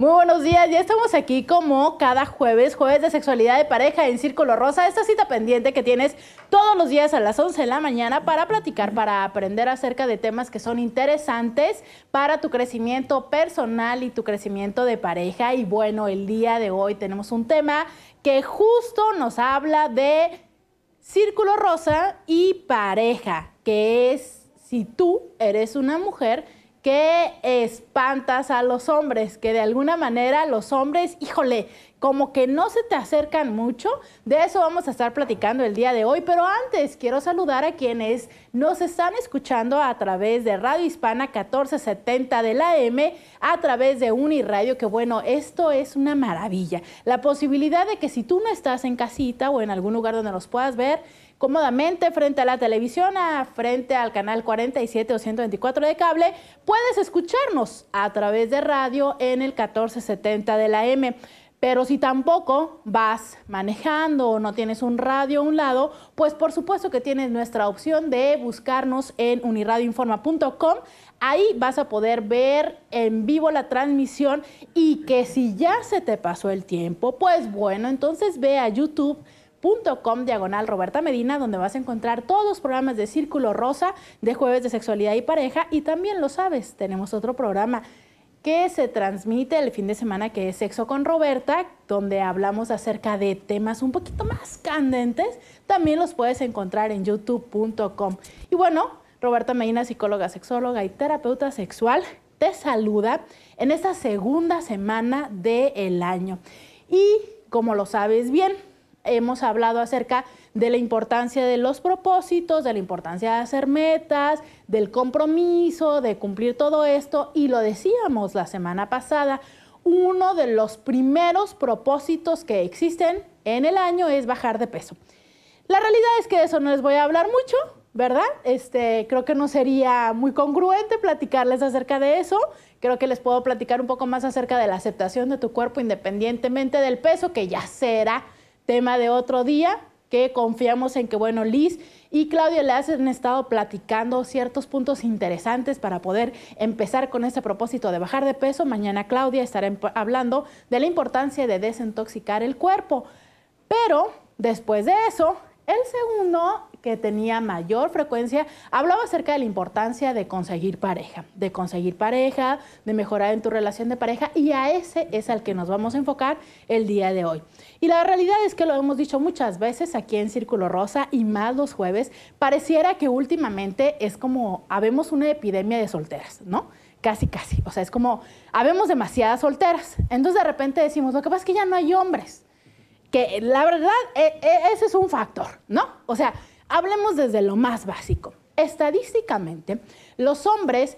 Muy buenos días, ya estamos aquí como cada jueves, jueves de sexualidad de pareja en Círculo Rosa, esta cita pendiente que tienes todos los días a las 11 de la mañana para platicar, para aprender acerca de temas que son interesantes para tu crecimiento personal y tu crecimiento de pareja. Y bueno, el día de hoy tenemos un tema que justo nos habla de Círculo Rosa y pareja, que es si tú eres una mujer, que espantas a los hombres, que de alguna manera los hombres, híjole, como que no se te acercan mucho. De eso vamos a estar platicando el día de hoy, pero antes quiero saludar a quienes nos están escuchando a través de Radio Hispana 1470 de la M, a través de Uniradio, que bueno, esto es una maravilla. La posibilidad de que si tú no estás en casita o en algún lugar donde nos puedas ver, cómodamente frente a la televisión, frente al canal 47 o 124 de cable, puedes escucharnos a través de radio en el 1470 de la M. Pero si tampoco vas manejando o no tienes un radio a un lado, pues por supuesto que tienes nuestra opción de buscarnos en uniradioinforma.com. Ahí vas a poder ver en vivo la transmisión y que si ya se te pasó el tiempo, pues bueno, entonces ve a YouTube com diagonal Roberta Medina, donde vas a encontrar todos los programas de Círculo Rosa, de jueves de sexualidad y pareja, y también lo sabes, tenemos otro programa que se transmite el fin de semana que es Sexo con Roberta, donde hablamos acerca de temas un poquito más candentes. También los puedes encontrar en youtube.com. Y bueno, Roberta Medina, psicóloga, sexóloga y terapeuta sexual, te saluda en esta segunda semana del año. Y como lo sabes bien, hemos hablado acerca de la importancia de los propósitos, de la importancia de hacer metas, del compromiso, de cumplir todo esto. Y lo decíamos la semana pasada, uno de los primeros propósitos que existen en el año es bajar de peso. La realidad es que de eso no les voy a hablar mucho, ¿verdad? Este, creo que no sería muy congruente platicarles acerca de eso. Creo que les puedo platicar un poco más acerca de la aceptación de tu cuerpo independientemente del peso, que ya será tema de otro día, que confiamos en que, bueno, Liz y Claudia le han estado platicando ciertos puntos interesantes para poder empezar con ese propósito de bajar de peso. Mañana Claudia estará hablando de la importancia de desintoxicar el cuerpo. Pero después de eso, el segundo que tenía mayor frecuencia hablaba acerca de la importancia de conseguir pareja, de conseguir pareja, de mejorar en tu relación de pareja y a ese es al que nos vamos a enfocar el día de hoy. Y la realidad es que lo hemos dicho muchas veces aquí en Círculo Rosa y más los jueves, pareciera que últimamente es como habemos una epidemia de solteras, ¿no? Casi, casi. O sea, es como habemos demasiadas solteras. Entonces de repente decimos, lo que pasa es que ya no hay hombres. Que la verdad, e, e, ese es un factor, ¿no? O sea, Hablemos desde lo más básico. Estadísticamente, los hombres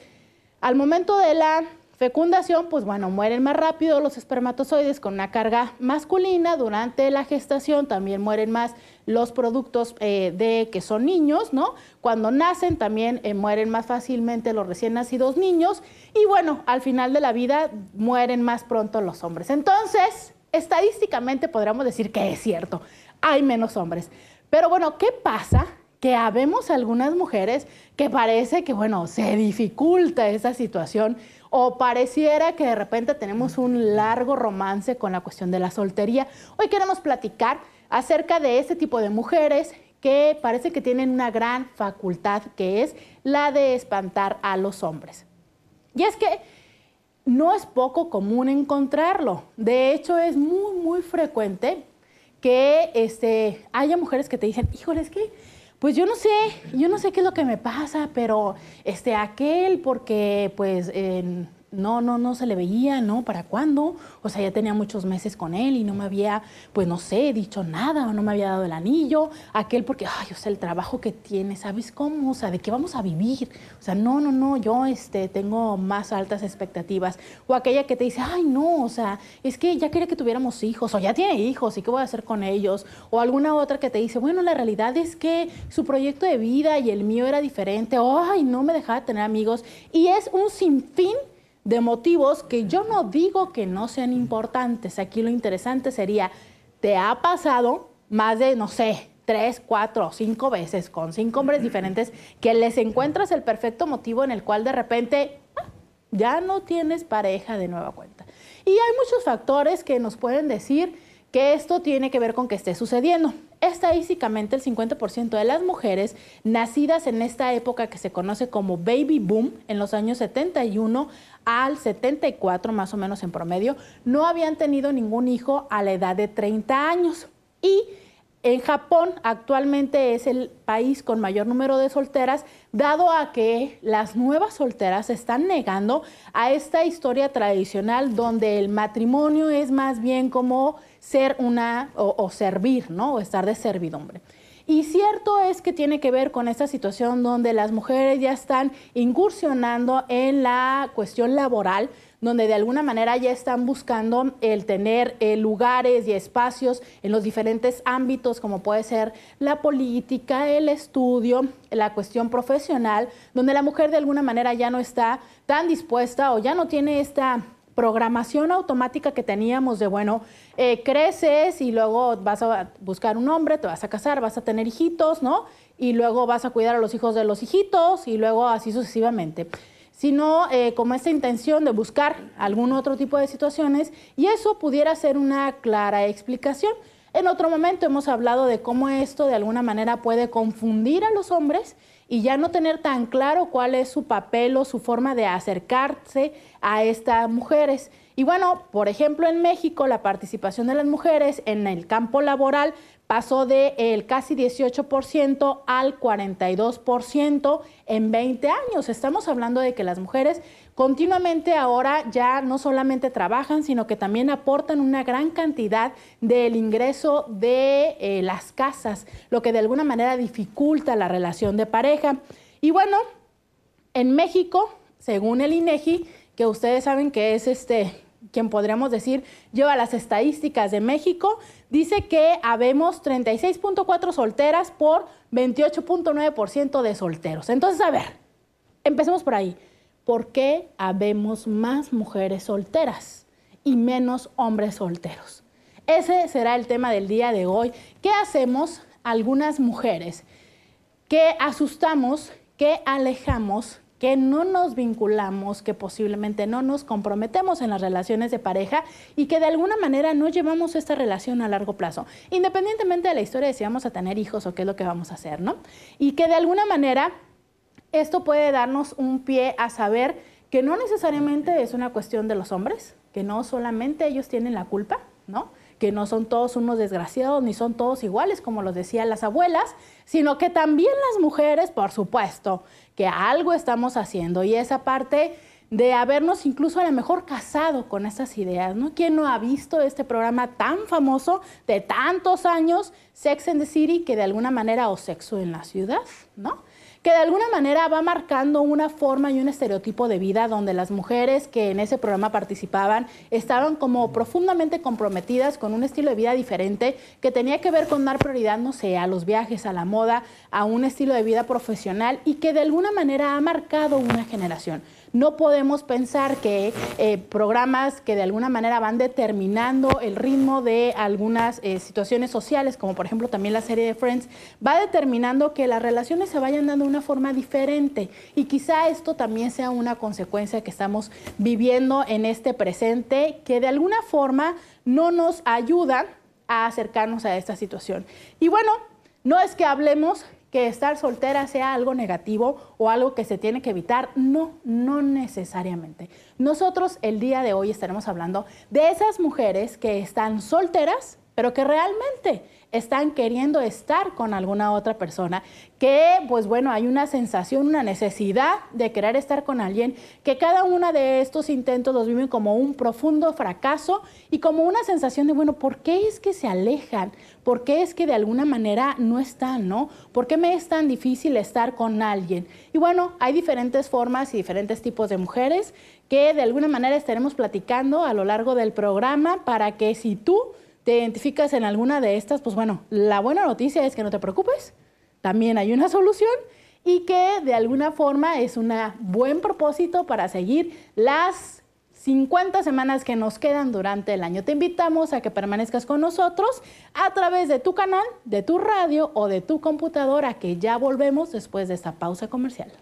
al momento de la fecundación, pues bueno, mueren más rápido los espermatozoides con una carga masculina, durante la gestación también mueren más los productos eh, de que son niños, ¿no? Cuando nacen también eh, mueren más fácilmente los recién nacidos niños y bueno, al final de la vida mueren más pronto los hombres. Entonces, estadísticamente podríamos decir que es cierto, hay menos hombres. Pero bueno, ¿qué pasa? Que habemos algunas mujeres que parece que, bueno, se dificulta esa situación o pareciera que de repente tenemos un largo romance con la cuestión de la soltería. Hoy queremos platicar acerca de ese tipo de mujeres que parece que tienen una gran facultad que es la de espantar a los hombres. Y es que no es poco común encontrarlo. De hecho, es muy, muy frecuente que este, haya mujeres que te dicen, híjole, es que, pues yo no sé, yo no sé qué es lo que me pasa, pero este, aquel, porque pues en no, no, no se le veía, ¿no? ¿Para cuándo? O sea, ya tenía muchos meses con él y no me había, pues no sé, dicho nada o no me había dado el anillo, aquel porque, ay, o sea, el trabajo que tiene, ¿sabes cómo? O sea, ¿de qué vamos a vivir? O sea, no, no, no, yo este, tengo más altas expectativas. O aquella que te dice, ay, no, o sea, es que ya quería que tuviéramos hijos o ya tiene hijos y qué voy a hacer con ellos. O alguna otra que te dice, bueno, la realidad es que su proyecto de vida y el mío era diferente, ay, no me dejaba tener amigos. Y es un sinfín de motivos que yo no digo que no sean importantes. Aquí lo interesante sería, ¿te ha pasado más de, no sé, tres, cuatro o cinco veces con cinco hombres diferentes que les encuentras el perfecto motivo en el cual de repente ah, ya no tienes pareja de nueva cuenta? Y hay muchos factores que nos pueden decir que esto tiene que ver con que esté sucediendo. Estadísticamente, el 50% de las mujeres nacidas en esta época que se conoce como baby boom, en los años 71 al 74 más o menos en promedio, no habían tenido ningún hijo a la edad de 30 años. Y en Japón actualmente es el país con mayor número de solteras, dado a que las nuevas solteras se están negando a esta historia tradicional donde el matrimonio es más bien como ser una o, servir, ¿no? O estar de servidumbre. Y cierto es que tiene que ver con esta situación donde las mujeres ya están incursionando en la cuestión laboral, donde de alguna manera ya están buscando el tener eh, lugares y espacios en los diferentes ámbitos, como puede ser la política, el estudio, la cuestión profesional, donde la mujer de alguna manera ya no está tan dispuesta o ya no tiene esta programación automática que teníamos de, bueno, eh, creces y luego vas a buscar un hombre, te vas a casar, vas a tener hijitos, ¿no? Y luego vas a cuidar a los hijos de los hijitos y luego así sucesivamente sino eh, como esta intención de buscar algún otro tipo de situaciones y eso pudiera ser una clara explicación. En otro momento hemos hablado de cómo esto de alguna manera puede confundir a los hombres y ya no tener tan claro cuál es su papel o su forma de acercarse a estas mujeres. Y bueno, por ejemplo, en México la participación de las mujeres en el campo laboral pasó del eh, casi 18% al 42% en 20 años. Estamos hablando de que las mujeres continuamente ahora ya no solamente trabajan, sino que también aportan una gran cantidad del ingreso de eh, las casas, lo que de alguna manera dificulta la relación de pareja. Y bueno, en México, según el INEGI, que ustedes saben que es este quien podríamos decir lleva las estadísticas de México, dice que habemos 36.4 solteras por 28.9% de solteros. Entonces, a ver, empecemos por ahí. ¿Por qué habemos más mujeres solteras y menos hombres solteros? Ese será el tema del día de hoy. ¿Qué hacemos algunas mujeres ¿Qué asustamos, ¿Qué alejamos que no nos vinculamos, que posiblemente no nos comprometemos en las relaciones de pareja y que de alguna manera no llevamos esta relación a largo plazo, independientemente de la historia de si vamos a tener hijos o qué es lo que vamos a hacer, ¿no? Y que de alguna manera esto puede darnos un pie a saber que no necesariamente es una cuestión de los hombres, que no solamente ellos tienen la culpa, ¿no? que no son todos unos desgraciados ni son todos iguales, como los decían las abuelas, sino que también las mujeres, por supuesto, que algo estamos haciendo y esa parte de habernos incluso a lo mejor casado con esas ideas, ¿no? ¿Quién no ha visto este programa tan famoso de tantos años, Sex and the City, que de alguna manera o sexo en la ciudad, ¿no? que de alguna manera va marcando una forma y un estereotipo de vida donde las mujeres que en ese programa participaban estaban como profundamente comprometidas con un estilo de vida diferente que tenía que ver con dar prioridad, no sé, a los viajes, a la moda, a un estilo de vida profesional y que de alguna manera ha marcado una generación. No podemos pensar que eh, programas que de alguna manera van determinando el ritmo de algunas eh, situaciones sociales, como por ejemplo también la serie de Friends, va determinando que las relaciones se vayan dando de una forma diferente. Y quizá esto también sea una consecuencia que estamos viviendo en este presente, que de alguna forma no nos ayuda a acercarnos a esta situación. Y bueno, no es que hablemos que estar soltera sea algo negativo o algo que se tiene que evitar. No, no necesariamente. Nosotros el día de hoy estaremos hablando de esas mujeres que están solteras, pero que realmente están queriendo estar con alguna otra persona, que pues bueno, hay una sensación, una necesidad de querer estar con alguien, que cada uno de estos intentos los viven como un profundo fracaso y como una sensación de, bueno, ¿por qué es que se alejan? ¿por qué es que de alguna manera no están, no? ¿Por qué me es tan difícil estar con alguien? Y bueno, hay diferentes formas y diferentes tipos de mujeres que de alguna manera estaremos platicando a lo largo del programa para que si tú te identificas en alguna de estas, pues bueno, la buena noticia es que no te preocupes, también hay una solución y que de alguna forma es un buen propósito para seguir las 50 semanas que nos quedan durante el año. Te invitamos a que permanezcas con nosotros a través de tu canal, de tu radio o de tu computadora, que ya volvemos después de esta pausa comercial.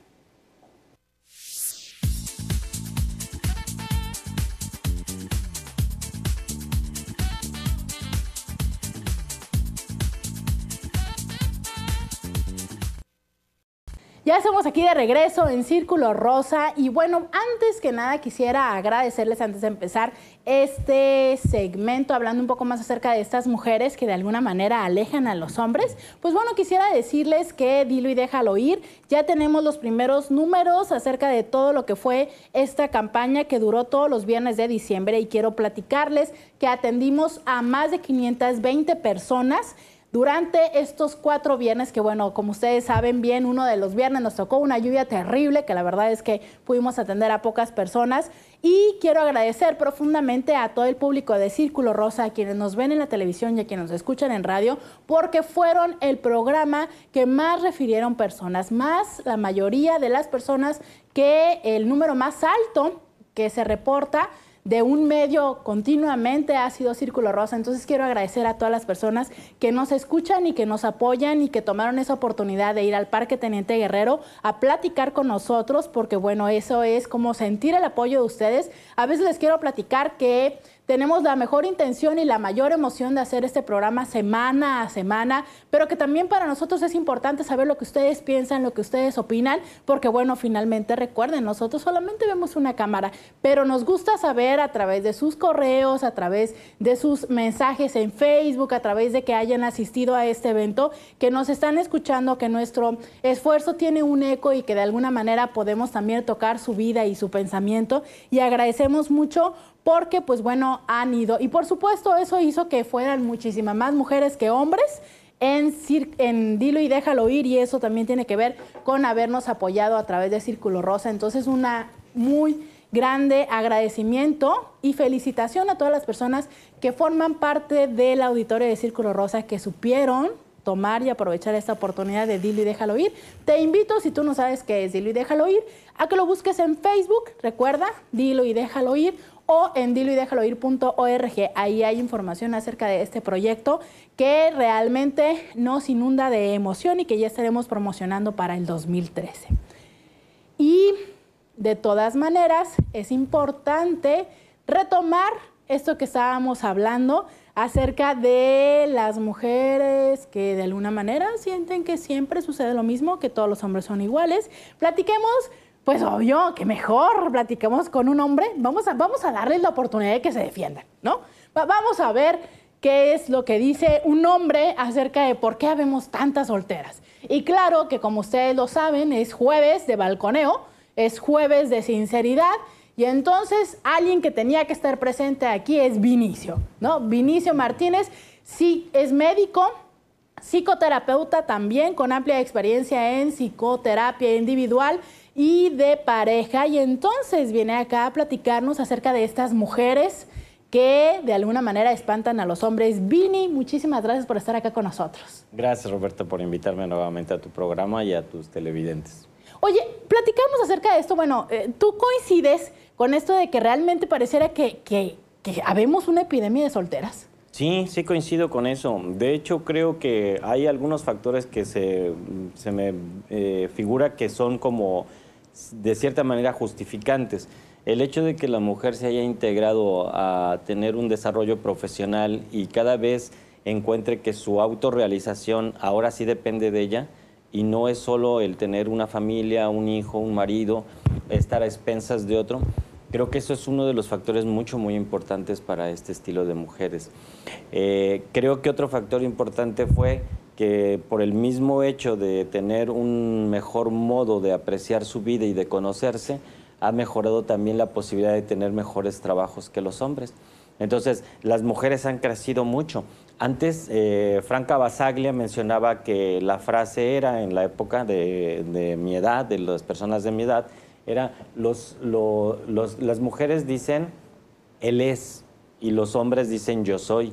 Ya estamos aquí de regreso en Círculo Rosa y bueno, antes que nada quisiera agradecerles antes de empezar este segmento hablando un poco más acerca de estas mujeres que de alguna manera alejan a los hombres. Pues bueno, quisiera decirles que dilo y déjalo ir. Ya tenemos los primeros números acerca de todo lo que fue esta campaña que duró todos los viernes de diciembre y quiero platicarles que atendimos a más de 520 personas durante estos cuatro viernes, que bueno, como ustedes saben bien, uno de los viernes nos tocó una lluvia terrible, que la verdad es que pudimos atender a pocas personas. Y quiero agradecer profundamente a todo el público de Círculo Rosa, a quienes nos ven en la televisión y a quienes nos escuchan en radio, porque fueron el programa que más refirieron personas, más la mayoría de las personas que el número más alto que se reporta de un medio continuamente ha sido Círculo Rosa. Entonces quiero agradecer a todas las personas que nos escuchan y que nos apoyan y que tomaron esa oportunidad de ir al Parque Teniente Guerrero a platicar con nosotros, porque bueno, eso es como sentir el apoyo de ustedes. A veces les quiero platicar que tenemos la mejor intención y la mayor emoción de hacer este programa semana a semana, pero que también para nosotros es importante saber lo que ustedes piensan, lo que ustedes opinan, porque bueno, finalmente recuerden, nosotros solamente vemos una cámara, pero nos gusta saber a través de sus correos, a través de sus mensajes en Facebook, a través de que hayan asistido a este evento, que nos están escuchando, que nuestro esfuerzo tiene un eco y que de alguna manera podemos también tocar su vida y su pensamiento. Y agradecemos mucho porque pues bueno, han ido. Y por supuesto eso hizo que fueran muchísimas más mujeres que hombres en, en, Dilo y Déjalo Ir y eso también tiene que ver con habernos apoyado a través de Círculo Rosa. Entonces una muy grande agradecimiento y felicitación a todas las personas que forman parte del auditorio de Círculo Rosa que supieron tomar y aprovechar esta oportunidad de Dilo y Déjalo Ir. Te invito, si tú no sabes qué es Dilo y Déjalo Ir, a que lo busques en Facebook, recuerda, Dilo y Déjalo Ir, o en dilo Ahí hay información acerca de este proyecto que realmente nos inunda de emoción y que ya estaremos promocionando para el 2013. Y de todas maneras, es importante retomar esto que estábamos hablando acerca de las mujeres que de alguna manera sienten que siempre sucede lo mismo, que todos los hombres son iguales. Platiquemos pues obvio, que mejor platicamos con un hombre. Vamos a, vamos a darles la oportunidad de que se defiendan, ¿no? vamos a ver qué es lo que dice un hombre acerca de por qué habemos tantas solteras. Y claro que como ustedes lo saben, es jueves de balconeo, es jueves de sinceridad. Y entonces alguien que tenía que estar presente aquí es Vinicio, ¿no? Vinicio Martínez sí es médico, psicoterapeuta también con amplia experiencia en psicoterapia individual y de pareja. Y entonces viene acá a platicarnos acerca de estas mujeres que de alguna manera espantan a los hombres. Vini, muchísimas gracias por estar acá con nosotros. Gracias Roberto por invitarme nuevamente a tu programa y a tus televidentes. Oye, platicamos acerca de esto. Bueno, eh, tú coincides con esto de que realmente pareciera que, que, habemos una epidemia de solteras. Sí, sí coincido con eso. De hecho, creo que hay algunos factores que se, me eh, figura que son como de cierta manera justificantes. El hecho de que la mujer se haya integrado a tener un desarrollo profesional y cada vez encuentre que su autorrealización ahora sí depende de ella y no es solo el tener una familia, un hijo, un marido, estar a expensas de otro, Creo que eso es uno de los factores mucho, muy importantes para este estilo de mujeres. Eh, creo que otro factor importante fue que por el mismo hecho de tener un mejor modo de apreciar su vida y de conocerse, ha mejorado también la posibilidad de tener mejores trabajos que los hombres. Entonces, las mujeres han crecido mucho. Antes, eh, Franca Basaglia mencionaba que la frase era, en la época de mi edad, de las personas de mi edad, era las mujeres dicen él es y los hombres dicen yo soy.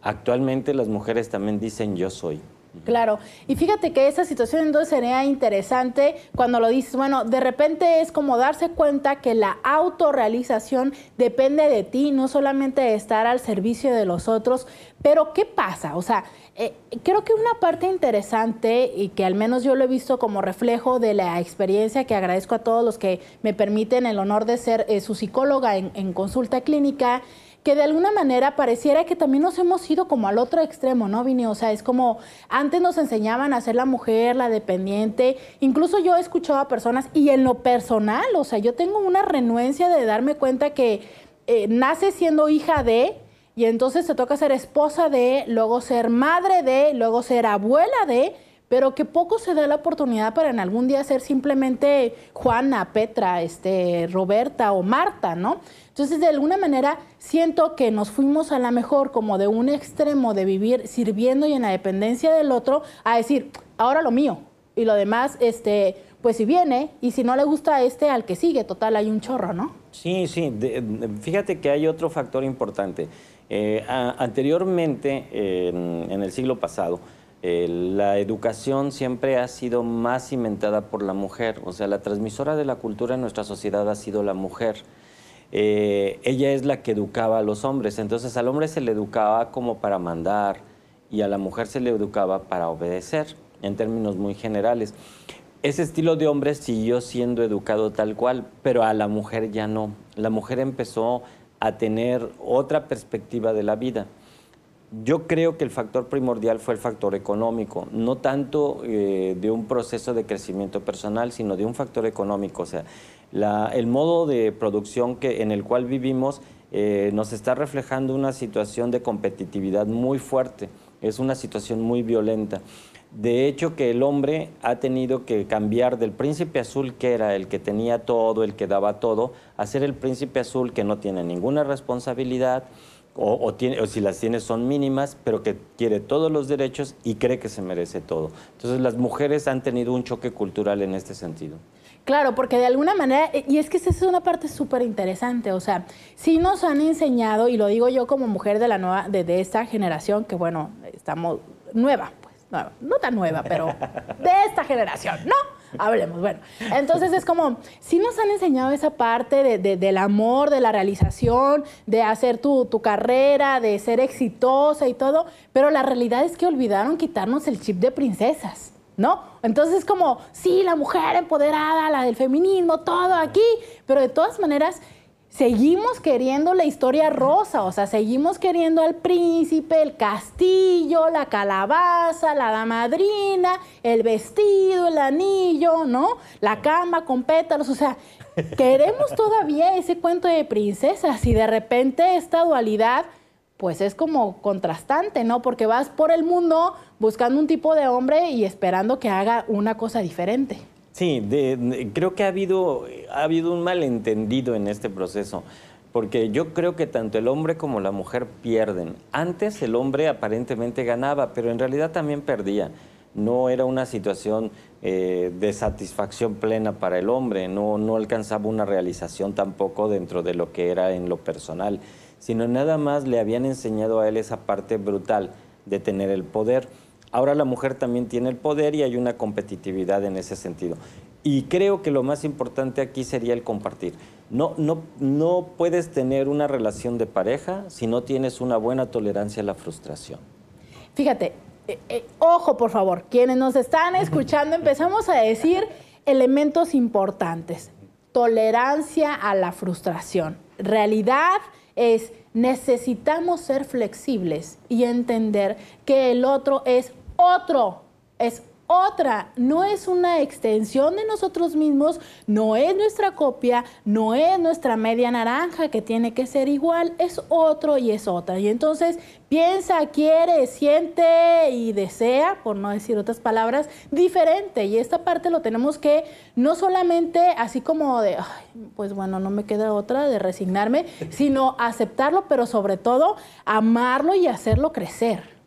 Actualmente las mujeres también dicen yo soy. Claro, y fíjate que esa situación entonces sería interesante cuando lo dices, bueno, de repente es como darse cuenta que la autorrealización depende de ti, no solamente de estar al servicio de los otros, pero ¿qué pasa? O sea, eh, creo que una parte interesante y que al menos yo lo he visto como reflejo de la experiencia que agradezco a todos los que me permiten el honor de ser eh, su psicóloga en consulta clínica, que de alguna manera pareciera que también nos hemos ido como al otro extremo, ¿no, Vini? O sea, es como antes nos enseñaban a ser la mujer, la dependiente. Incluso yo he escuchado a personas, y en lo personal, o sea, yo tengo una renuencia de darme cuenta que eh, nace siendo hija de, y entonces se toca ser esposa de, luego ser madre de, luego ser abuela de, pero que poco se da la oportunidad para en algún día ser simplemente Juana, Petra, este, Roberta o Marta, ¿no? Entonces, de alguna manera, siento que nos fuimos a la mejor como de un extremo de vivir sirviendo y en la dependencia del otro a decir, ahora lo mío. Y lo demás, este, pues si viene, y si no le gusta a este, al que sigue, total, hay un chorro, ¿no? Sí, sí. fíjate que hay otro factor importante. Eh, anteriormente, en, el siglo pasado, eh, la educación siempre ha sido más cimentada por la mujer. O sea, la transmisora de la cultura en nuestra sociedad ha sido la mujer. Eh, ella es la que educaba a los hombres. Entonces al hombre se le educaba como para mandar y a la mujer se le educaba para obedecer, en términos muy generales. Ese estilo de hombre siguió siendo educado tal cual, pero a la mujer ya no. La mujer empezó a tener otra perspectiva de la vida. Yo creo que el factor primordial fue el factor económico, no tanto eh, de un proceso de crecimiento personal, sino de un factor económico el modo de producción en el cual vivimos eh, nos está reflejando una situación de competitividad muy fuerte, es una situación muy violenta. De hecho, que el hombre ha tenido que cambiar del príncipe azul, que era el que tenía todo, el que daba todo, a ser el príncipe azul que no tiene ninguna responsabilidad, o, si las tiene son mínimas, pero que quiere todos los derechos y cree que se merece todo. Entonces las mujeres han tenido un choque cultural en este sentido. Claro, porque de alguna manera, eh, y es que esa es una parte súper interesante, o sea, si nos han enseñado, y lo digo yo como mujer de la nueva, de, esta generación, que bueno, estamos nueva, pues, no tan nueva, pero de esta generación, ¿no? Hablemos, bueno. Entonces es como, si nos han enseñado esa parte de, del amor, de la realización, de hacer tu, tu carrera, de ser exitosa y todo, pero la realidad es que olvidaron quitarnos el chip de princesas. ¿no? Entonces como, sí, la mujer empoderada, la del feminismo, todo aquí, pero de todas maneras seguimos queriendo la historia rosa, o sea, seguimos queriendo al príncipe, el castillo, la calabaza, la damadrina, el vestido, el anillo, ¿no? La cama con pétalos, o sea, queremos todavía ese cuento de princesas y de repente esta dualidad pues es como contrastante, ¿no? Porque vas por el mundo buscando un tipo de hombre y esperando que haga una cosa diferente. Sí, creo que ha habido, ha habido un malentendido en este proceso, porque yo creo que tanto el hombre como la mujer pierden. Antes el hombre aparentemente ganaba, pero en realidad también perdía. No era una situación eh, de satisfacción plena para el hombre, no alcanzaba una realización tampoco dentro de lo que era en lo personal sino nada más le habían enseñado a él esa parte brutal de tener el poder. Ahora la mujer también tiene el poder y hay una competitividad en ese sentido. Y creo que lo más importante aquí sería el compartir. No, no, no puedes tener una relación de pareja si no tienes una buena tolerancia a la frustración. Fíjate, eh, eh, ojo por favor, quienes nos están escuchando, empezamos a decir elementos importantes. Tolerancia a la frustración, realidad, es necesitamos ser flexibles y entender que el otro es otro, es otra, no es una extensión de nosotros mismos, no es nuestra copia, no es nuestra media naranja que tiene que ser igual, es otro y es otra. Y entonces piensa, quiere, siente y desea, por no decir otras palabras, diferente. Y esta parte lo tenemos que no solamente así como de, pues bueno, no me queda otra de resignarme, sino aceptarlo, pero sobre todo amarlo y hacerlo crecer.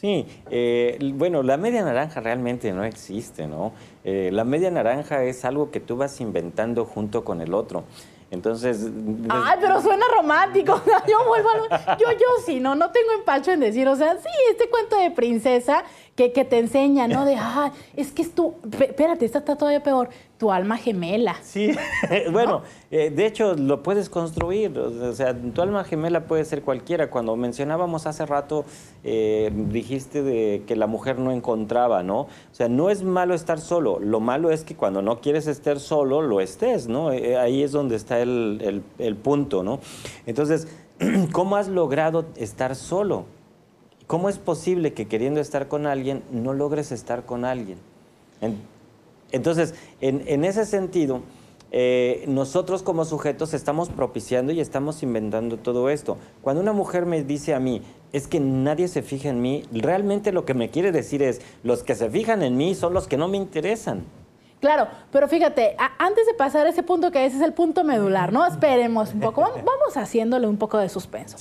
Sí, eh, bueno, la media naranja realmente no existe, ¿no? Eh, la media naranja es algo que tú vas inventando junto con el otro. Entonces. Ah, pero suena romántico. yo vuelvo a... Yo, yo sí, no, no tengo empacho en decir, o sea, sí, este cuento de princesa que, te enseña, ¿no? De, ah, es que es tu, espérate, esta está todavía peor, tu alma gemela. Sí, bueno, eh, de hecho lo puedes construir, o sea, tu alma gemela puede ser cualquiera. Cuando mencionábamos hace rato, eh, dijiste de que la mujer no encontraba, ¿no? O sea, no es malo estar solo, lo malo es que cuando no quieres estar solo, lo estés, ¿no? Eh, ahí es donde está el, el punto, ¿no? Entonces, ¿cómo has logrado estar solo? ¿Cómo es posible que queriendo estar con alguien no logres estar con alguien? entonces, en, ese sentido, eh, nosotros como sujetos estamos propiciando y estamos inventando todo esto. Cuando una mujer me dice a mí, es que nadie se fija en mí, realmente lo que me quiere decir es, los que se fijan en mí son los que no me interesan. Claro, pero fíjate, antes de pasar a ese punto que ese es el punto medular, ¿no? Esperemos un poco, vamos, haciéndole un poco de suspenso.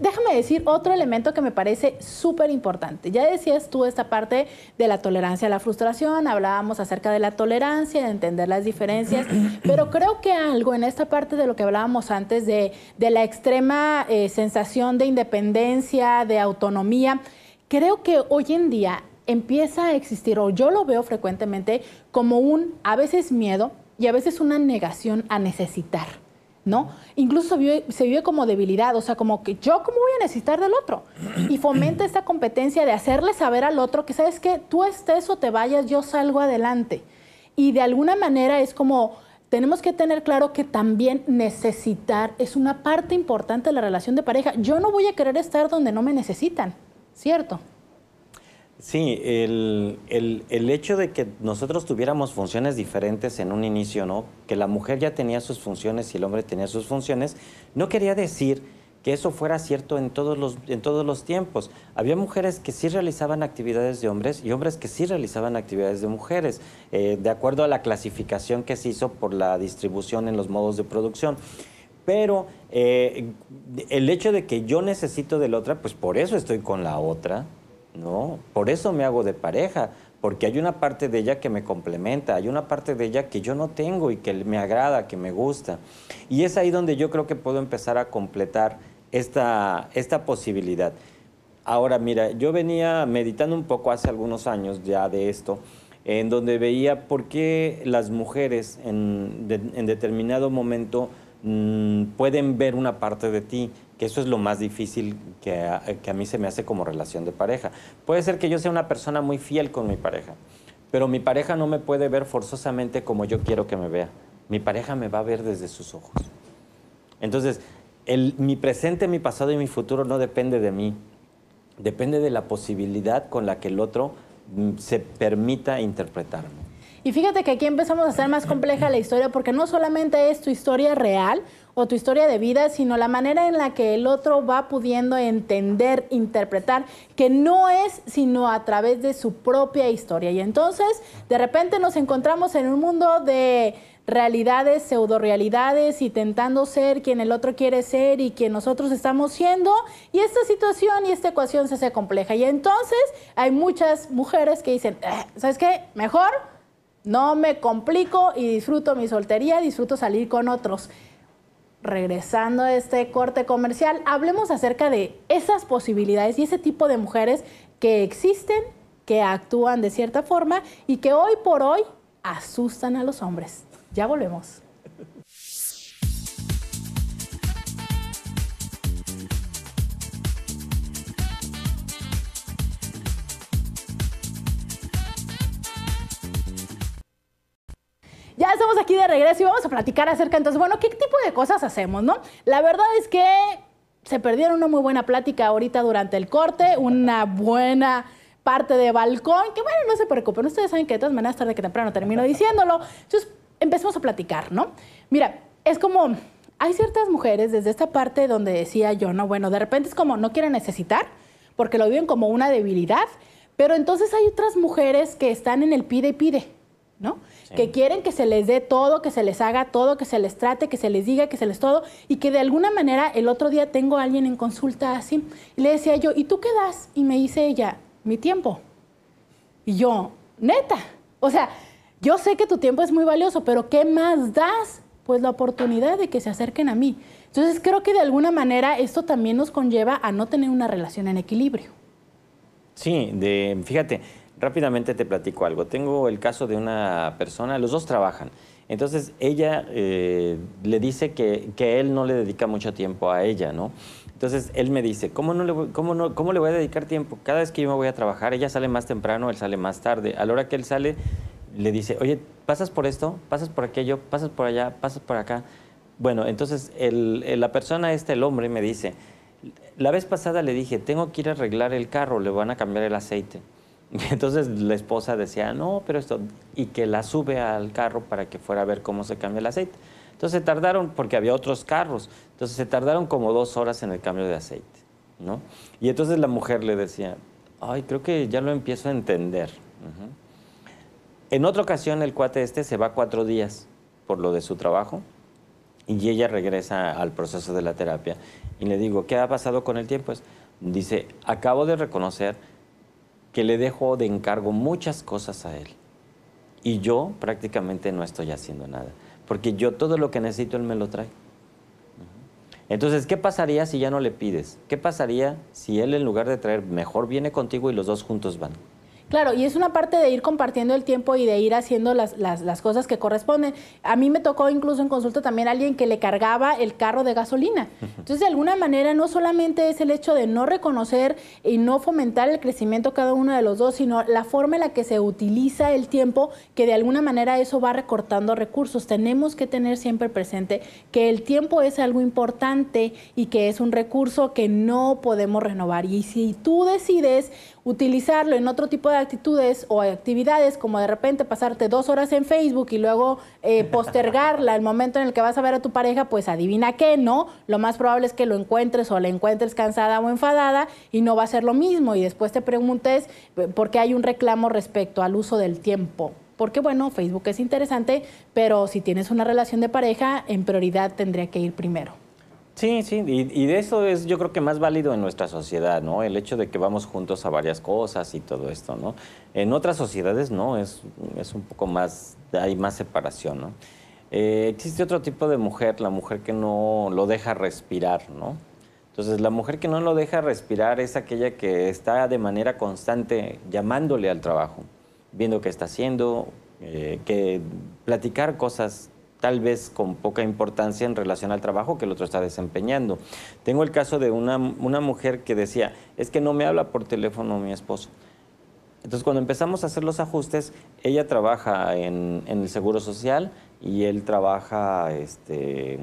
Déjame decir otro elemento que me parece súper importante. Ya decías tú esta parte de la tolerancia a la frustración, hablábamos acerca de la tolerancia, de entender las diferencias, pero creo que algo en esta parte de lo que hablábamos antes de, la extrema eh, sensación de independencia, de autonomía, creo que hoy en día empieza a existir, o yo lo veo frecuentemente, como un a veces miedo y a veces una negación a necesitar, ¿no? Incluso se vive, como debilidad, o sea, como que yo cómo voy a necesitar del otro. Y fomenta esta competencia de hacerle saber al otro que, ¿sabes que Tú estés o te vayas, yo salgo adelante. Y de alguna manera es como tenemos que tener claro que también necesitar es una parte importante de la relación de pareja. Yo no voy a querer estar donde no me necesitan, ¿cierto? Sí, el, hecho de que nosotros tuviéramos funciones diferentes en un inicio, ¿no? Que la mujer ya tenía sus funciones y el hombre tenía sus funciones, no quería decir que eso fuera cierto en todos los, tiempos. Había mujeres que sí realizaban actividades de hombres y hombres que sí realizaban actividades de mujeres, eh, de acuerdo a la clasificación que se hizo por la distribución en los modos de producción pero eh, el hecho de que yo necesito de la otra, pues por eso estoy con la otra, no, por eso me hago de pareja, porque hay una parte de ella que me complementa, hay una parte de ella que yo no tengo y que me agrada, que me gusta. Y es ahí donde yo creo que puedo empezar a completar esta, esta posibilidad. Ahora, mira, yo venía meditando un poco hace algunos años ya de esto, en donde veía por qué las mujeres en, determinado momento mm, pueden ver una parte de ti que eso es lo más difícil que a, mí se me hace como relación de pareja. Puede ser que yo sea una persona muy fiel con mi pareja, pero mi pareja no me puede ver forzosamente como yo quiero que me vea. Mi pareja me va a ver desde sus ojos. Entonces, mi presente, mi pasado y mi futuro no depende de mí. Depende de la posibilidad con la que el otro mm, se permita interpretarme. Y fíjate que aquí empezamos a hacer más compleja la historia porque no solamente es tu historia real, o tu historia de vida, sino la manera en la que el otro va pudiendo entender, interpretar, que no es sino a través de su propia historia. Y entonces, de repente nos encontramos en un mundo de realidades, pseudo realidades y tentando ser quien el otro quiere ser y quien nosotros estamos siendo. Y esta situación y esta ecuación se hace compleja. Y entonces hay muchas mujeres que dicen, eh, ¿sabes qué? Mejor no me complico y disfruto mi soltería, disfruto salir con otros regresando a este corte comercial, hablemos acerca de esas posibilidades y ese tipo de mujeres que existen, que actúan de cierta forma y que hoy por hoy asustan a los hombres. Ya volvemos. estamos aquí de regreso y vamos a platicar acerca, entonces, bueno, ¿qué tipo de cosas hacemos, no? La verdad es que se perdieron una muy buena plática ahorita durante el corte, una buena parte de balcón, que bueno, no se preocupen, ustedes saben que de todas maneras, tarde que temprano termino diciéndolo. Entonces, empecemos a platicar, ¿no? Mira, es como, hay ciertas mujeres desde esta parte donde decía yo, no, bueno, de repente es como no quieren necesitar, porque lo viven como una debilidad, pero entonces hay otras mujeres que están en el pide y pide ¿no? Que quieren que se les dé todo, que se les haga todo, que se les trate, que se les diga, que se les todo, y que de alguna manera el otro día tengo a alguien en consulta así, y le decía yo, ¿y tú qué das? Y me dice ella, mi tiempo. Y yo, neta, o sea, yo sé que tu tiempo es muy valioso, pero ¿qué más das? Pues la oportunidad de que se acerquen a mí. Entonces creo que de alguna manera esto también nos conlleva a no tener una relación en equilibrio. Sí, de, fíjate, Rápidamente te platico algo. Tengo el caso de una persona, los dos trabajan. Entonces ella eh, le dice que, él no le dedica mucho tiempo a ella, ¿no? Entonces él me dice, ¿cómo, no le voy, cómo, le voy a dedicar tiempo? Cada vez que yo me voy a trabajar, ella sale más temprano, él sale más tarde. A la hora que él sale, le dice, oye, pasas por esto, pasas por aquello, pasas por allá, pasas por acá. Bueno, entonces la persona este el hombre, me dice, la vez pasada le dije, tengo que ir a arreglar el carro, le van a cambiar el aceite. entonces la esposa decía, no, pero esto, y que la sube al carro para que fuera a ver cómo se cambia el aceite. Entonces se tardaron, porque había otros carros, entonces se tardaron como dos horas en el cambio de aceite, ¿no? Y entonces la mujer le decía, ay, creo que ya lo empiezo a entender. En otra ocasión el cuate este se va cuatro días por lo de su trabajo y ella regresa al proceso de la terapia y le digo, ¿qué ha pasado con el tiempo? dice, acabo de reconocer que le dejo de encargo muchas cosas a Él. Y yo prácticamente no estoy haciendo nada, porque yo todo lo que necesito Él me lo trae. Entonces, ¿qué pasaría si ya no le pides? ¿Qué pasaría si Él en lugar de traer mejor viene contigo y los dos juntos van? Claro, y es una parte de ir compartiendo el tiempo y de ir haciendo las, cosas que corresponden. A mí me tocó incluso en consulta también alguien que le cargaba el carro de gasolina. Entonces, de alguna manera, no solamente es el hecho de no reconocer y no fomentar el crecimiento cada uno de los dos, sino la forma en la que se utiliza el tiempo, que de alguna manera eso va recortando recursos. Tenemos que tener siempre presente que el tiempo es algo importante y que es un recurso que no podemos renovar. Y si tú decides utilizarlo en otro tipo de actitudes o actividades, como de repente pasarte dos horas en Facebook y luego eh, postergarla el momento en el que vas a ver a tu pareja, pues adivina qué, ¿no? Lo más probable es que lo encuentres o la encuentres cansada o enfadada y no va a ser lo mismo. Y después te preguntes eh, por qué hay un reclamo respecto al uso del tiempo porque bueno, Facebook es interesante, pero si tienes una relación de pareja, en prioridad tendría que ir primero. Sí, sí, y, de eso es yo creo que más válido en nuestra sociedad, ¿no? El hecho de que vamos juntos a varias cosas y todo esto, ¿no? En otras sociedades no, es, es un poco más, hay más separación, ¿no? Eh, existe otro tipo de mujer, la mujer que no lo deja respirar, ¿no? Entonces, la mujer que no lo deja respirar es aquella que está de manera constante llamándole al trabajo, viendo qué está haciendo, eh, que platicar cosas tal vez con poca importancia en relación al trabajo que el otro está desempeñando. Tengo el caso de una, mujer que decía, es que no me habla por teléfono mi esposo. Entonces, cuando empezamos a hacer los ajustes, ella trabaja en, el Seguro Social y él trabaja este,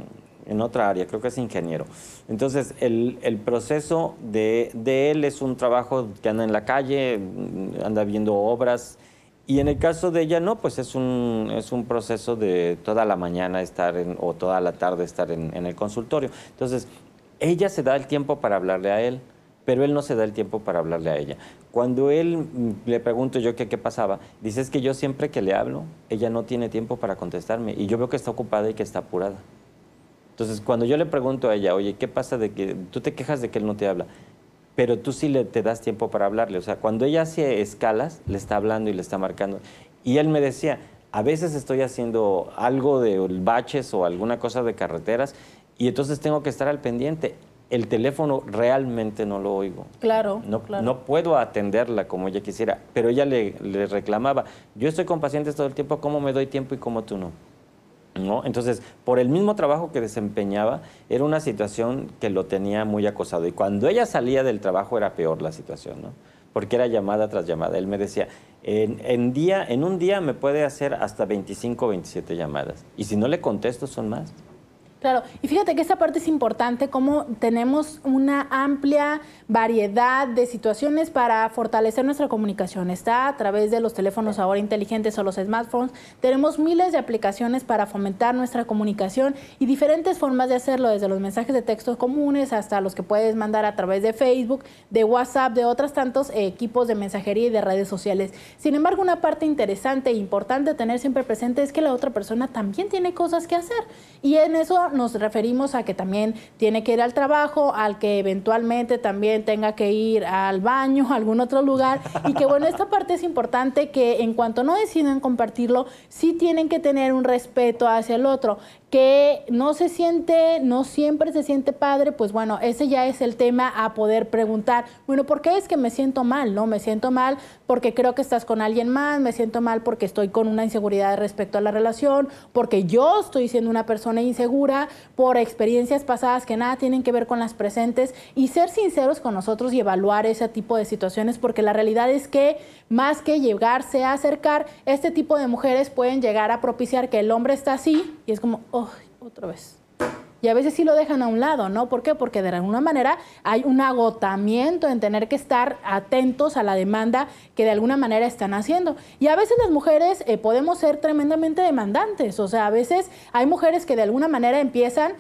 en otra área, creo que es ingeniero. Entonces, el, proceso de, de, él es un trabajo que anda en la calle, anda viendo obras, y en el caso de ella, no, pues es un, es un proceso de toda la mañana estar en, o toda la tarde estar en, en el consultorio. Entonces, ella se da el tiempo para hablarle a él, pero él no se da el tiempo para hablarle a ella. Cuando él mm, le pregunto yo qué, qué pasaba, dice es que yo siempre que le hablo, ella no tiene tiempo para contestarme y yo veo que está ocupada y que está apurada. Entonces, cuando yo le pregunto a ella, oye, ¿qué pasa de que tú te quejas de que él no te habla? pero tú sí le, te das tiempo para hablarle. O sea, cuando ella hace escalas, le está hablando y le está marcando. Y él me decía, a veces estoy haciendo algo de baches o alguna cosa de carreteras y entonces tengo que estar al pendiente. El teléfono realmente no lo oigo. Claro. No, puedo atenderla como ella quisiera, pero ella le, le reclamaba, yo estoy con pacientes todo el tiempo, ¿cómo me doy tiempo y cómo tú no? ¿No? Entonces, por el mismo trabajo que desempeñaba, era una situación que lo tenía muy acosado. Y cuando ella salía del trabajo era peor la situación, ¿no? porque era llamada tras llamada. Él me decía, en, en, día, en un día me puede hacer hasta 25 o 27 llamadas. Y si no le contesto, son más. Claro, y fíjate que esta parte es importante, como tenemos una amplia variedad de situaciones para fortalecer nuestra comunicación. Está a través de los teléfonos ahora inteligentes o los smartphones. Tenemos miles de aplicaciones para fomentar nuestra comunicación y diferentes formas de hacerlo, desde los mensajes de textos comunes hasta los que puedes mandar a través de Facebook, de WhatsApp, de otros tantos eh, equipos de mensajería y de redes sociales. Sin embargo, una parte interesante e importante tener siempre presente es que la otra persona también tiene cosas que hacer y en eso nos referimos a que también tiene que ir al trabajo, al que eventualmente también tenga que ir al baño, a algún otro lugar. Y que bueno, esta parte es importante que en cuanto no decidan compartirlo, sí tienen que tener un respeto hacia el otro. Que no se siente, no siempre se siente padre, pues bueno, ese ya es el tema a poder preguntar. Bueno, ¿por qué es que me siento mal? No, me siento mal porque creo que estás con alguien más, me siento mal porque estoy con una inseguridad respecto a la relación, porque yo estoy siendo una persona insegura por experiencias pasadas que nada tienen que ver con las presentes y ser sinceros con nosotros y evaluar ese tipo de situaciones porque la realidad es que más que llegarse a acercar, este tipo de mujeres pueden llegar a propiciar que el hombre está así y es como, oh, otra vez y a veces sí lo dejan a un lado, ¿no? ¿Por qué? Porque de alguna manera hay un agotamiento en tener que estar atentos a la demanda que de alguna manera están haciendo. Y a veces las mujeres eh, podemos ser tremendamente demandantes, o sea, a veces hay mujeres que de alguna manera empiezan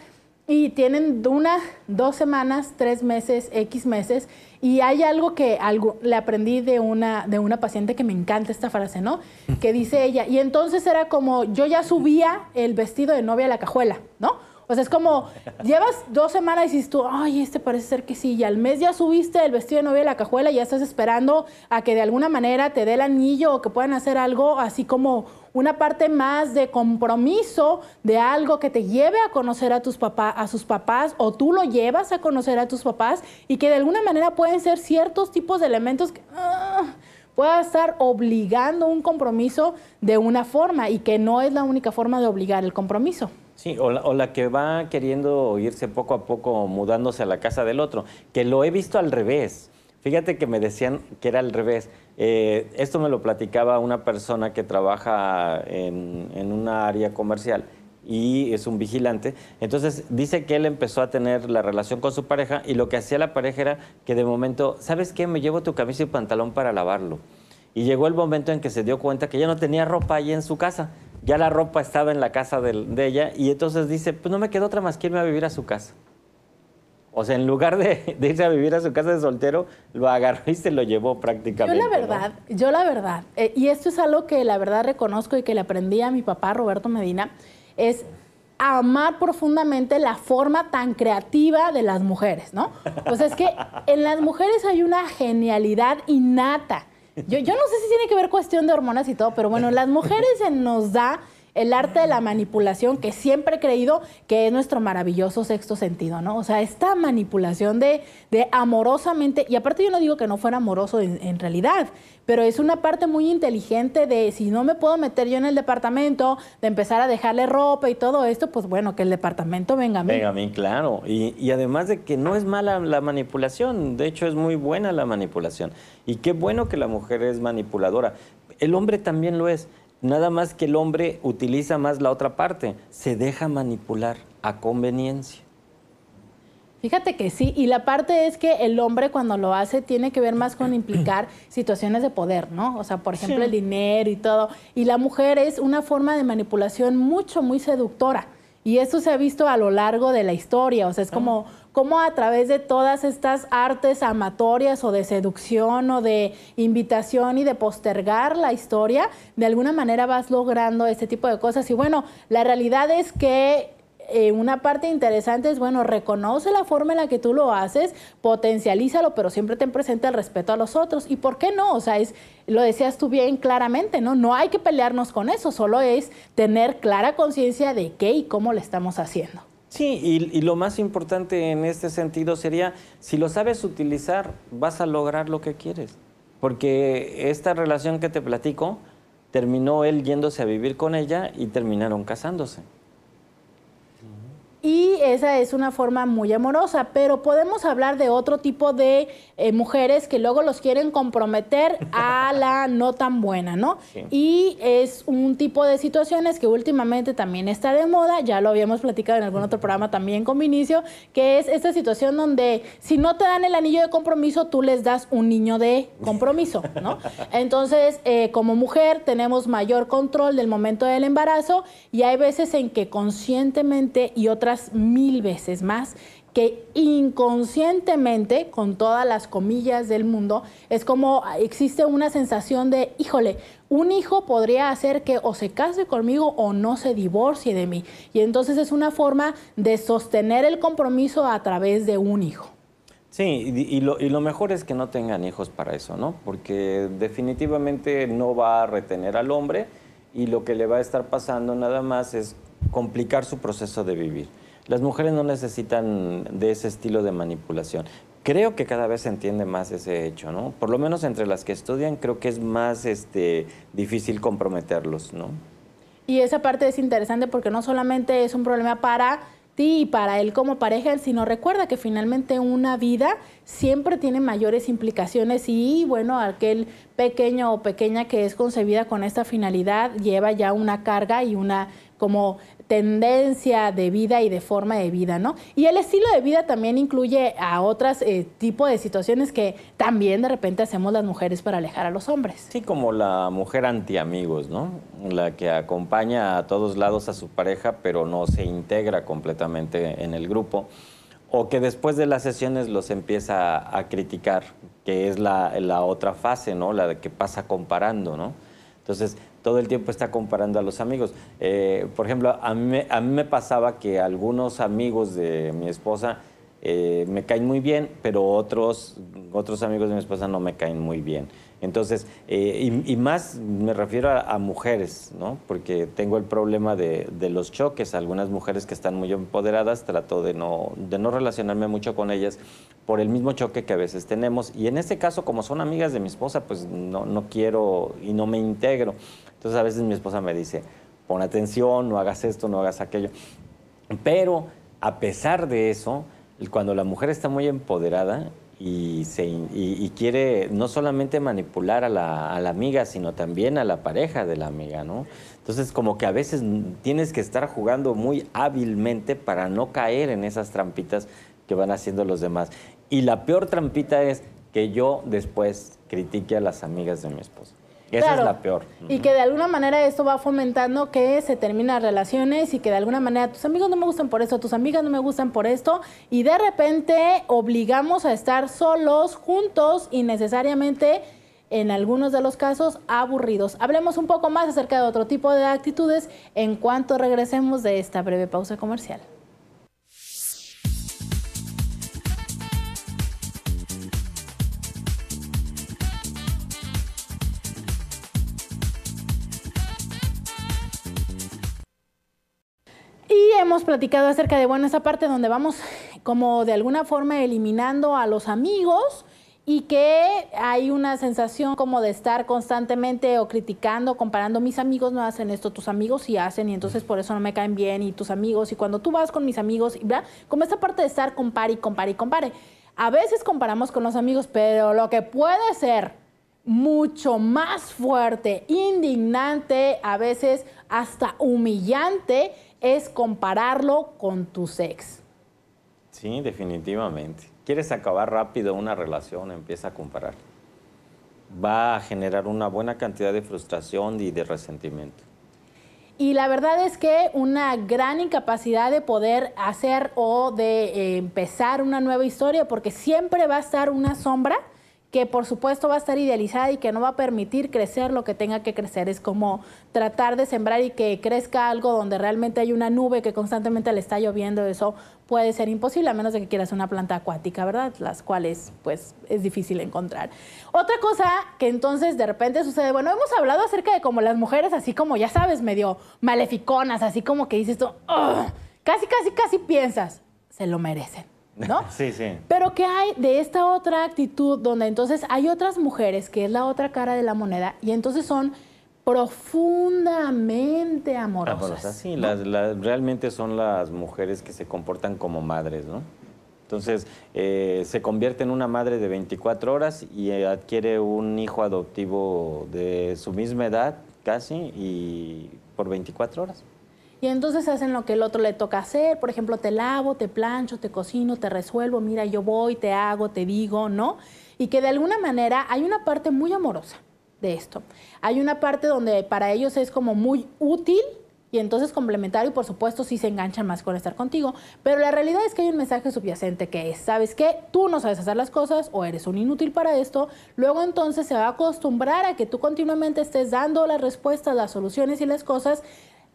y tienen una, dos semanas, tres meses, X meses, y hay algo que algo, le aprendí de una, de una paciente que me encanta esta frase, ¿no? Que dice ella, y entonces era como, yo ya subía el vestido de novia a la cajuela, ¿no? Pues es como, llevas dos semanas y dices tú, ay, este parece ser que sí, y al mes ya subiste el vestido de novia a la cajuela y ya estás esperando a que de alguna manera te dé el anillo o que puedan hacer algo así como una parte más de compromiso de algo que te lleve a conocer a tus papás, a sus papás, o tú lo llevas a conocer a tus papás, y que de alguna manera pueden ser ciertos tipos de elementos que puedan ah, pueda estar obligando un compromiso de una forma, y que no es la única forma de obligar el compromiso. Sí, o la, que va queriendo irse poco a poco mudándose a la casa del otro, que lo he visto al revés. Fíjate que me decían que era al revés. Eh, esto me lo platicaba una persona que trabaja en, en una área comercial y es un vigilante. Entonces dice que él empezó a tener la relación con su pareja y lo que hacía la pareja era que de momento, ¿sabes qué? Me llevo tu camisa y pantalón para lavarlo. Y llegó el momento en que se dio cuenta que ya no tenía ropa ahí en su casa ya la ropa estaba en la casa de, ella y entonces dice, pues no me queda otra más que irme a vivir a su casa. O sea, en lugar de, irse a vivir a su casa de soltero, lo agarró y se lo llevó prácticamente. Yo la verdad, yo la verdad, eh, y esto es algo que la verdad reconozco y que le aprendí a mi papá Roberto Medina, es amar profundamente la forma tan creativa de las mujeres, ¿no? O sea, es que en las mujeres hay una genialidad innata. Yo, yo no sé si tiene que ver cuestión de hormonas y todo, pero bueno, las mujeres se nos da el arte de la manipulación que siempre he creído que es nuestro maravilloso sexto sentido, ¿no? O sea, esta manipulación de, de amorosamente, y aparte yo no digo que no fuera amoroso en, realidad, pero es una parte muy inteligente de si no me puedo meter yo en el departamento, de empezar a dejarle ropa y todo esto, pues bueno, que el departamento venga a mí. Venga a mí, claro. Y, y además de que no es mala la manipulación, de hecho es muy buena la manipulación. Y qué bueno que la mujer es manipuladora. El hombre también lo es. Nada más que el hombre utiliza más la otra parte, se deja manipular a conveniencia. Fíjate que sí, y la parte es que el hombre cuando lo hace tiene que ver más con implicar situaciones de poder, ¿no? O sea, por ejemplo, el dinero y todo. Y la mujer es una forma de manipulación mucho, muy seductora. Y eso se ha visto a lo largo de la historia, o sea, es ah. como, cómo a través de todas estas artes amatorias o de seducción o de invitación y de postergar la historia, de alguna manera vas logrando este tipo de cosas. Y bueno, la realidad es que eh, una parte interesante es, bueno, reconoce la forma en la que tú lo haces, potencialízalo, pero siempre ten presente el respeto a los otros. ¿Y por qué no? O sea, lo decías tú bien claramente, ¿no? No hay que pelearnos con eso, solo es tener clara conciencia de qué y cómo lo estamos haciendo. Sí, y, lo más importante en este sentido sería, si lo sabes utilizar, vas a lograr lo que quieres. Porque esta relación que te platico, terminó él yéndose a vivir con ella y terminaron casándose. Y esa es una forma muy amorosa, pero podemos hablar de otro tipo de eh, mujeres que luego los quieren comprometer a la no tan buena, ¿no? Y es un tipo de situaciones que últimamente también está de moda, ya lo habíamos platicado en algún otro programa también con Vinicio, que es esta situación donde si no te dan el anillo de compromiso, tú les das un niño de compromiso, ¿no? Entonces, eh, como mujer tenemos mayor control del momento del embarazo y hay veces en que conscientemente y otras mil veces más que inconscientemente, con todas las comillas del mundo, es como existe una sensación de, híjole, un hijo podría hacer que o se case conmigo o no se divorcie de mí. Y entonces es una forma de sostener el compromiso a través de un hijo. Sí, y, y, lo, y, lo, mejor es que no tengan hijos para eso, ¿no? Porque definitivamente no va a retener al hombre y lo que le va a estar pasando nada más es complicar su proceso de vivir. Las mujeres no necesitan de ese estilo de manipulación. Creo que cada vez se entiende más ese hecho, ¿no? Por lo menos entre las que estudian creo que es más este, difícil comprometerlos, ¿no? Y esa parte es interesante porque no solamente es un problema para ti y para él como pareja, sino recuerda que finalmente una vida siempre tiene mayores implicaciones y bueno, aquel pequeño o pequeña que es concebida con esta finalidad lleva ya una carga y una como tendencia de vida y de forma de vida, ¿no? Y el estilo de vida también incluye a otras tipos eh, tipo de situaciones que también de repente hacemos las mujeres para alejar a los hombres. Sí, como la mujer anti amigos, ¿no? La que acompaña a todos lados a su pareja, pero no se integra completamente en el grupo o que después de las sesiones los empieza a criticar, que es la, otra fase, ¿no? La de que pasa comparando, ¿no? Entonces, todo el tiempo está comparando a los amigos. Eh, por ejemplo, a mí, me pasaba que algunos amigos de mi esposa eh, me caen muy bien, pero otros amigos de mi esposa no me caen muy bien. Entonces, eh, y, más me refiero a, mujeres, ¿no? Porque tengo el problema de, los choques. Algunas mujeres que están muy empoderadas, trato de no, relacionarme mucho con ellas por el mismo choque que a veces tenemos. Y en este caso, como son amigas de mi esposa, pues no, no quiero y no me integro. Entonces, a veces mi esposa me dice, pon atención, no hagas esto, no hagas aquello. Pero, a pesar de eso, cuando la mujer está muy empoderada, y, quiere no solamente manipular a la, amiga, sino también a la pareja de la amiga, ¿no? Entonces, como que a veces tienes que estar jugando muy hábilmente para no caer en esas trampitas que van haciendo los demás. Y la peor trampita es que yo después critique a las amigas de mi esposa. Esa es la peor. Y que de alguna manera esto va fomentando que se terminan relaciones y que de alguna manera tus amigos no me gustan por esto, tus amigas no me gustan por esto, y de repente obligamos a estar solos, juntos, y necesariamente en algunos de los casos aburridos. Hablemos un poco más acerca de otro tipo de actitudes en cuanto regresemos de esta breve pausa comercial. Hemos platicado acerca de, bueno, esa parte donde vamos como de alguna forma eliminando a los amigos y que hay una sensación como de estar constantemente o criticando, comparando, mis amigos no hacen esto, tus amigos sí hacen y entonces por eso no me caen bien y tus amigos y cuando tú vas con mis amigos y bla, como esta parte de estar compare y compare y compare. A veces comparamos con los amigos, pero lo que puede ser mucho más fuerte, indignante, a veces hasta humillante, es compararlo con tu ex. Sí, definitivamente. Quieres acabar rápido una relación, empieza a comparar. Va a generar una buena cantidad de frustración y de resentimiento. Y la verdad es que una gran incapacidad de poder hacer o de eh, empezar una nueva historia, porque siempre va a estar una sombra que por supuesto va a estar idealizada y que no va a permitir crecer lo que tenga que crecer. Es como tratar de sembrar y que crezca algo donde realmente hay una nube que constantemente le está lloviendo. Eso puede ser imposible a menos de que quieras una planta acuática, ¿verdad? Las cuales pues es difícil encontrar. Otra cosa que entonces de repente sucede, bueno, hemos hablado acerca de como las mujeres así como, ya sabes, medio maleficonas, así como que dices esto, casi, casi, casi piensas, se lo merecen ¿no? Sí, sí. Pero ¿qué hay de esta otra actitud donde entonces hay otras mujeres, que es la otra cara de la moneda, y entonces son profundamente amorosas? sí, las, realmente son las mujeres que se comportan como madres, ¿no? Entonces, eh, se convierte en una madre de 24 horas y adquiere un hijo adoptivo de su misma edad, casi, y por 24 horas. Y entonces hacen lo que el otro le toca hacer, por ejemplo, te lavo, te plancho, te cocino, te resuelvo, mira, yo voy, te hago, te digo, ¿no? Y que de alguna manera hay una parte muy amorosa de esto. Hay una parte donde para ellos es como muy útil y entonces complementario y por supuesto sí se enganchan más con estar contigo, pero la realidad es que hay un mensaje subyacente que es, ¿sabes qué? Tú no sabes hacer las cosas o eres un inútil para esto, luego entonces se va a acostumbrar a que tú continuamente estés dando las respuestas, las soluciones y las cosas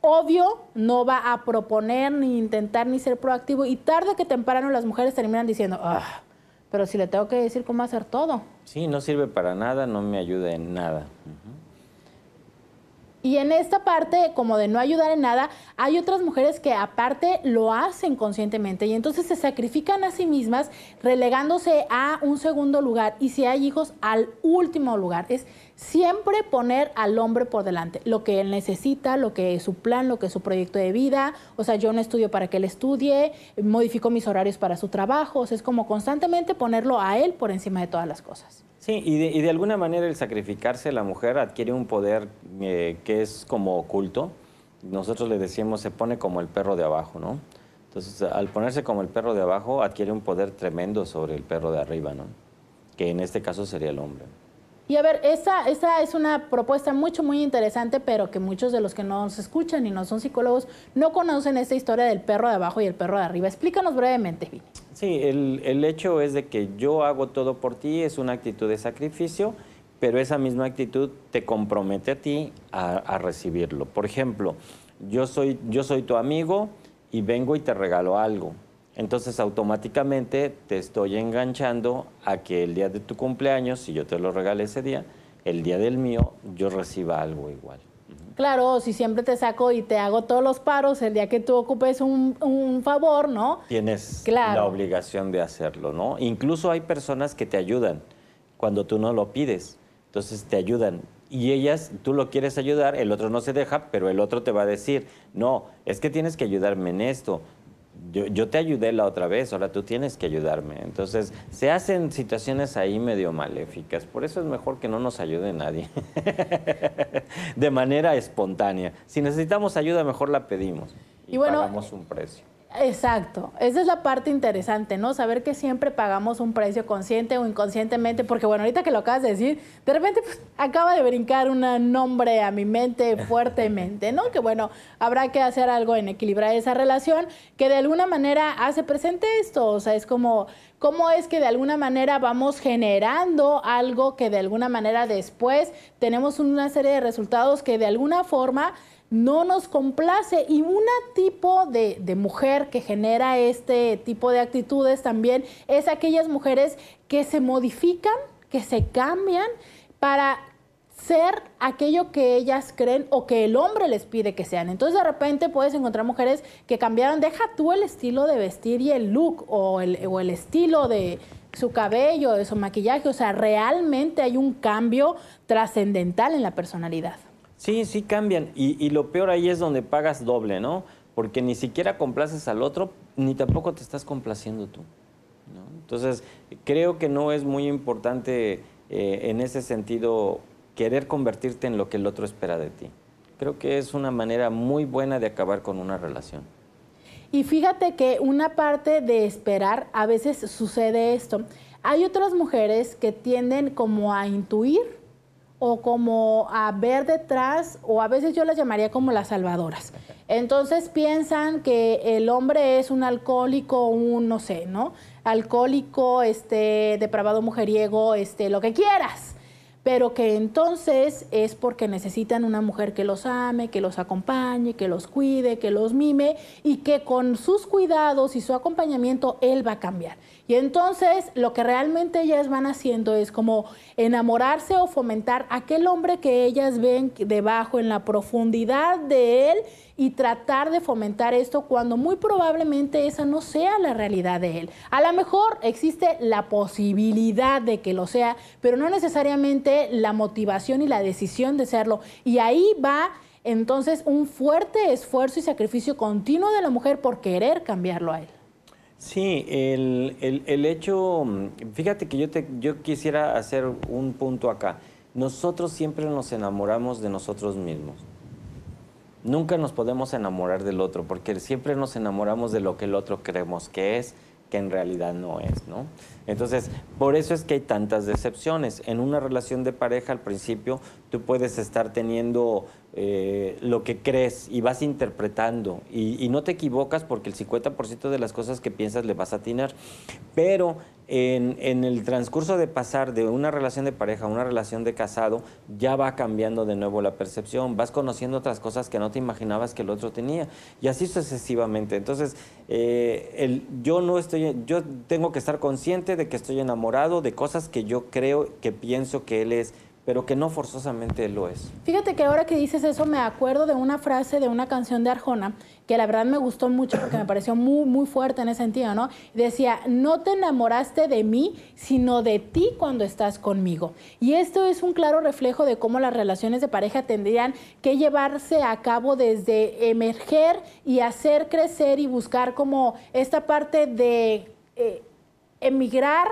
obvio no va a proponer ni intentar ni ser proactivo y tarde que temprano las mujeres terminan diciendo, ah, pero si le tengo que decir cómo hacer todo. Sí, no sirve para nada, no me ayuda en nada. Y en esta parte, como de no ayudar en nada, hay otras mujeres que aparte lo hacen conscientemente y entonces se sacrifican a sí mismas relegándose a un segundo lugar y si hay hijos al último lugar. Es siempre poner al hombre por delante, lo que él necesita, lo que es su plan, lo que es su proyecto de vida, o sea, yo no estudio para que él estudie, modifico mis horarios para su trabajo, o sea, es como constantemente ponerlo a él por encima de todas las cosas. Sí, y de, alguna manera el sacrificarse la mujer adquiere un poder eh, que es como oculto. Nosotros le decimos, se pone como el perro de abajo, ¿no? Entonces, al ponerse como el perro de abajo, adquiere un poder tremendo sobre el perro de arriba, ¿no? Que en este caso sería el hombre. Y a ver, esa, esa es una propuesta mucho, muy interesante, pero que muchos de los que no nos escuchan y no son psicólogos no conocen esta historia del perro de abajo y el perro de arriba. Explícanos brevemente, Sí, el, hecho es de que yo hago todo por ti, es una actitud de sacrificio, pero esa misma actitud te compromete a ti a, a recibirlo. Por ejemplo, yo soy, yo soy tu amigo y vengo y te regalo algo entonces automáticamente te estoy enganchando a que el día de tu cumpleaños, si yo te lo regalé ese día, el día del mío yo reciba algo igual. Claro, si siempre te saco y te hago todos los paros, el día que tú ocupes un, favor, ¿no? Tienes la obligación de hacerlo, ¿no? Incluso hay personas que te ayudan cuando tú no lo pides. Entonces te ayudan. Y ellas, tú lo quieres ayudar, el otro no se deja, pero el otro te va a decir, no, es que tienes que ayudarme en esto, yo, yo, te ayudé la otra vez, ahora tú tienes que ayudarme. Entonces, se hacen situaciones ahí medio maléficas. Por eso es mejor que no nos ayude nadie. de manera espontánea. Si necesitamos ayuda, mejor la pedimos. Y, pagamos un precio. Exacto, esa es la parte interesante, ¿no? Saber que siempre pagamos un precio consciente o inconscientemente, porque bueno, ahorita que lo acabas de decir, de repente pues, acaba de brincar un nombre a mi mente fuertemente, ¿no? Que bueno, habrá que hacer algo en equilibrar esa relación que de alguna manera hace presente esto, o sea, es como cómo es que de alguna manera vamos generando algo que de alguna manera después tenemos una serie de resultados que de alguna forma no nos complace. Y un tipo de, mujer que genera este tipo de actitudes también es aquellas mujeres que se modifican, que se cambian para ser aquello que ellas creen o que el hombre les pide que sean. Entonces de repente puedes encontrar mujeres que cambiaron, deja tú el estilo de vestir y el look o el, estilo de, su cabello, de su maquillaje, o sea, realmente hay un cambio trascendental en la personalidad. Sí, sí cambian. Y, lo peor ahí es donde pagas doble, ¿no? Porque ni siquiera complaces al otro, ni tampoco te estás complaciendo tú. Entonces, creo que no es muy importante eh, en ese sentido querer convertirte en lo que el otro espera de ti. Creo que es una manera muy buena de acabar con una relación. Y fíjate que una parte de esperar, a veces sucede esto. Hay otras mujeres que tienden como a intuir o como a ver detrás, o a veces yo las llamaría como las salvadoras. Entonces piensan que el hombre es un alcohólico, un no sé, ¿no? Alcohólico, este, depravado mujeriego, este, lo que quieras. Pero que entonces es porque necesitan una mujer que los ame, que los acompañe, que los cuide, que los mime y que con sus cuidados y su acompañamiento él va a cambiar. Y entonces lo que realmente ellas van haciendo es como enamorarse o fomentar aquel hombre que ellas ven debajo, en la profundidad de él, y tratar de fomentar esto cuando muy probablemente esa no sea la realidad de él. A lo mejor existe la posibilidad de que lo sea, pero no necesariamente la motivación y la decisión de serlo. Y ahí va entonces un fuerte esfuerzo y sacrificio continuo de la mujer por querer cambiarlo a él. Sí, el, hecho, fíjate que yo, te, yo quisiera hacer un punto acá. Nosotros siempre nos enamoramos de nosotros mismos. Nunca nos podemos enamorar del otro, porque siempre nos enamoramos de lo que el otro creemos que es, que en realidad no es, ¿no? Entonces, por eso es que hay tantas decepciones. En una relación de pareja al principio, tú puedes estar teniendo eh, lo que crees y vas interpretando y, no te equivocas porque el 50% de las cosas que piensas le vas a atinar. Pero en, el transcurso de pasar de una relación de pareja a una relación de casado, ya va cambiando de nuevo la percepción, vas conociendo otras cosas que no te imaginabas que el otro tenía y así sucesivamente. Entonces, eh, yo no estoy, yo tengo que estar consciente de que estoy enamorado de cosas que yo creo que pienso que él es pero que no forzosamente lo es. Fíjate que ahora que dices eso me acuerdo de una frase de una canción de Arjona que la verdad me gustó mucho porque me pareció muy muy fuerte en ese sentido, ¿no? Decía, "No te enamoraste de mí, sino de ti cuando estás conmigo." Y esto es un claro reflejo de cómo las relaciones de pareja tendrían que llevarse a cabo desde emerger y hacer crecer y buscar como esta parte de eh, emigrar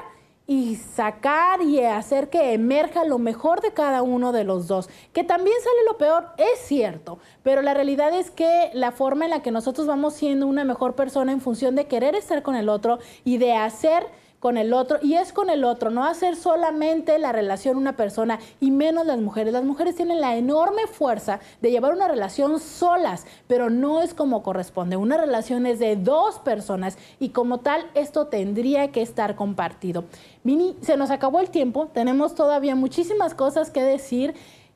y sacar y hacer que emerja lo mejor de cada uno de los dos. Que también sale lo peor, es cierto, pero la realidad es que la forma en la que nosotros vamos siendo una mejor persona en función de querer estar con el otro y de hacer con el otro y es con el otro, no hacer solamente la relación una persona y menos las mujeres. Las mujeres tienen la enorme fuerza de llevar una relación solas, pero no es como corresponde. Una relación es de dos personas y como tal esto tendría que estar compartido. Mini, se nos acabó el tiempo, tenemos todavía muchísimas cosas que decir.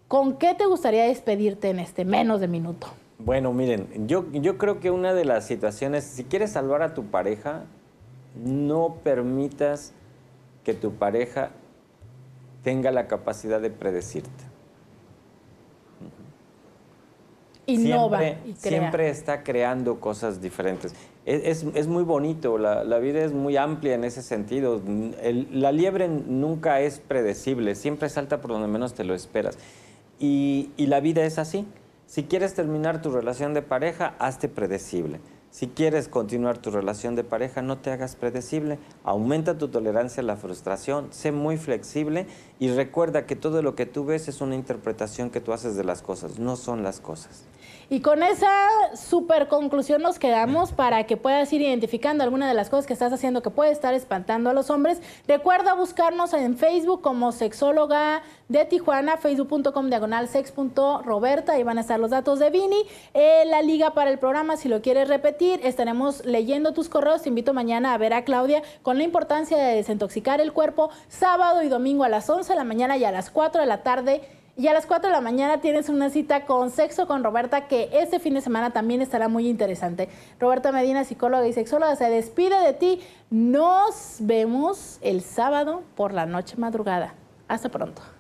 ¿Con qué te gustaría despedirte en este menos de minuto? Bueno, miren, yo, yo creo que una de las situaciones, si quieres salvar a tu pareja, no permitas que tu pareja tenga la capacidad de predecirte. Innova siempre, y crea. siempre está creando cosas diferentes. Es, muy bonito, la, vida es muy amplia en ese sentido. la liebre nunca es predecible, siempre salta por donde menos te lo esperas. y la vida es así. Si quieres terminar tu relación de pareja, hazte predecible. Si quieres continuar tu relación de pareja, no te hagas predecible, aumenta tu tolerancia a la frustración, sé muy flexible y recuerda que todo lo que tú ves es una interpretación que tú haces de las cosas, no son las cosas. Y con esa super conclusión nos quedamos para que puedas ir identificando alguna de las cosas que estás haciendo que puede estar espantando a los hombres. Recuerda buscarnos en Facebook como sexóloga de Tijuana, facebook.com diagonal sex.roberta. Ahí van a estar los datos de Vini. Eh, la liga para el programa, si lo quieres repetir, estaremos leyendo tus correos. Te invito mañana a ver a Claudia con la importancia de desintoxicar el cuerpo sábado y domingo a las 11 de la mañana y a las 4 de la tarde y a las 4 de la mañana tienes una cita con Sexo con Roberta, que este fin de semana también estará muy interesante. Roberta Medina, psicóloga y sexóloga, se despide de ti. Nos vemos el sábado por la noche madrugada. Hasta pronto.